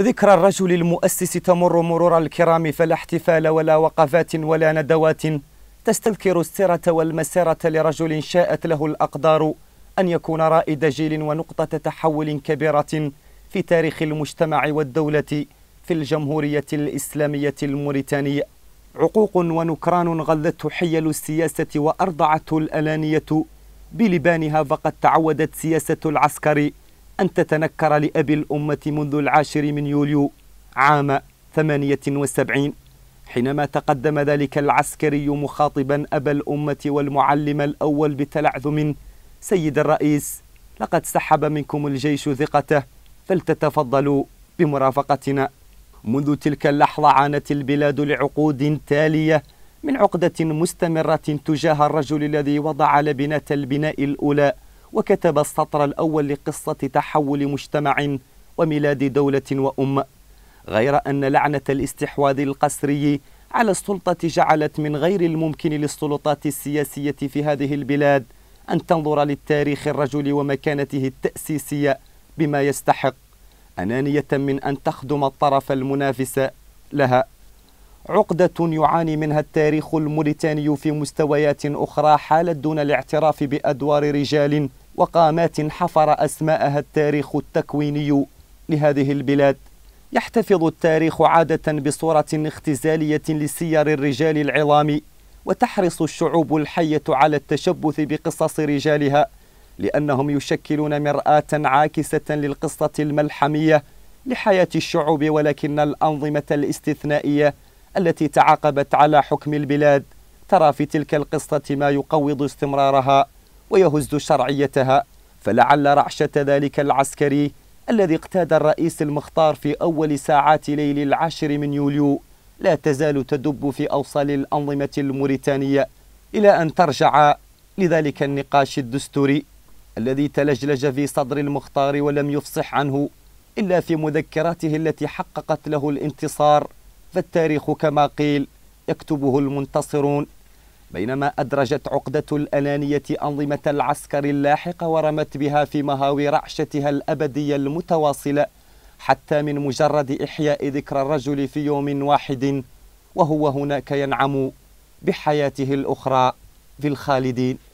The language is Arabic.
ذكرى الرجل المؤسس تمر مرور الكرام فلا احتفال ولا وقفات ولا ندوات تستذكر السيرة والمسيرة لرجل شاءت له الأقدار أن يكون رائد جيل ونقطة تحول كبيرة في تاريخ المجتمع والدولة في الجمهورية الإسلامية الموريتانية عقوق ونكران غذته حيل السياسة وأرضعته الأنانية بلبانها فقد تعودت سياسة العسكر أن تتنكر لأبي الأمة منذ العاشر من يوليو عام 78 حينما تقدم ذلك العسكري مخاطبا أبا الأمة والمعلم الأول بتلعثم سيد الرئيس لقد سحب منكم الجيش ثقته فلتتفضلوا بمرافقتنا منذ تلك اللحظة عانت البلاد لعقود تالية من عقدة مستمرة تجاه الرجل الذي وضع لبنة البناء الأولى وكتب السطر الأول لقصة تحول مجتمع وميلاد دولة وأمة غير أن لعنة الاستحواذ القسري على السلطة جعلت من غير الممكن للسلطات السياسية في هذه البلاد أن تنظر للتاريخ الرجل ومكانته التأسيسية بما يستحق أنانية من أن تخدم الطرف المنافس لها عقدة يعاني منها التاريخ الموريتاني في مستويات أخرى حالت دون الاعتراف بأدوار رجال وقامات حفر أسماءها التاريخ التكويني لهذه البلاد يحتفظ التاريخ عادة بصورة اختزالية لسير الرجال العظام وتحرص الشعوب الحية على التشبث بقصص رجالها لأنهم يشكلون مرآة عاكسة للقصة الملحمية لحياة الشعوب ولكن الأنظمة الاستثنائية التي تعاقبت على حكم البلاد ترى في تلك القصة ما يقوض استمرارها ويهز شرعيتها فلعل رعشة ذلك العسكري الذي اقتاد الرئيس المختار في أول ساعات ليل العاشر من يوليو لا تزال تدب في أوصال الأنظمة الموريتانية إلى أن ترجع لذلك النقاش الدستوري الذي تلجلج في صدر المختار ولم يفصح عنه إلا في مذكراته التي حققت له الانتصار فالتاريخ كما قيل يكتبه المنتصرون بينما أدرجت عقدة الأنانية أنظمة العسكر اللاحقة ورمت بها في مهاوي رعشتها الأبدية المتواصلة حتى من مجرد إحياء ذكرى الرجل في يوم واحد وهو هناك ينعم بحياته الأخرى في الخالدين